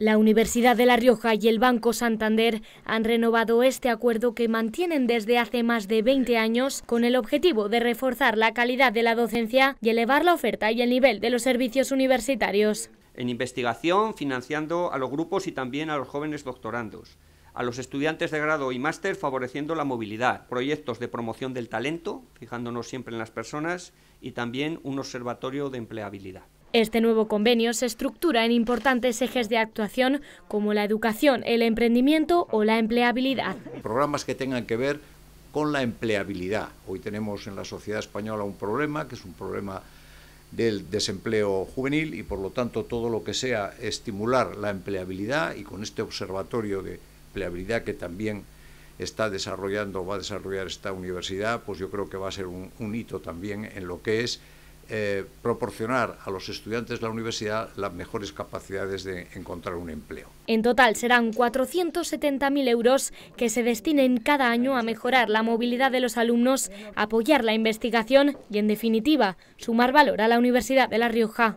La Universidad de La Rioja y el Banco Santander han renovado este acuerdo que mantienen desde hace más de 20 años con el objetivo de reforzar la calidad de la docencia y elevar la oferta y el nivel de los servicios universitarios. En investigación, financiando a los grupos y también a los jóvenes doctorandos a los estudiantes de grado y máster favoreciendo la movilidad, proyectos de promoción del talento, fijándonos siempre en las personas, y también un observatorio de empleabilidad. Este nuevo convenio se estructura en importantes ejes de actuación como la educación, el emprendimiento o la empleabilidad. Programas que tengan que ver con la empleabilidad. Hoy tenemos en la sociedad española un problema, que es un problema del desempleo juvenil y por lo tanto todo lo que sea estimular la empleabilidad y con este observatorio de empleabilidad que también está desarrollando, o va a desarrollar esta universidad, pues yo creo que va a ser un hito también en lo que es eh, proporcionar a los estudiantes de la universidad las mejores capacidades de encontrar un empleo. En total serán 470.000 euros que se destinen cada año a mejorar la movilidad de los alumnos, apoyar la investigación y, en definitiva, sumar valor a la Universidad de La Rioja.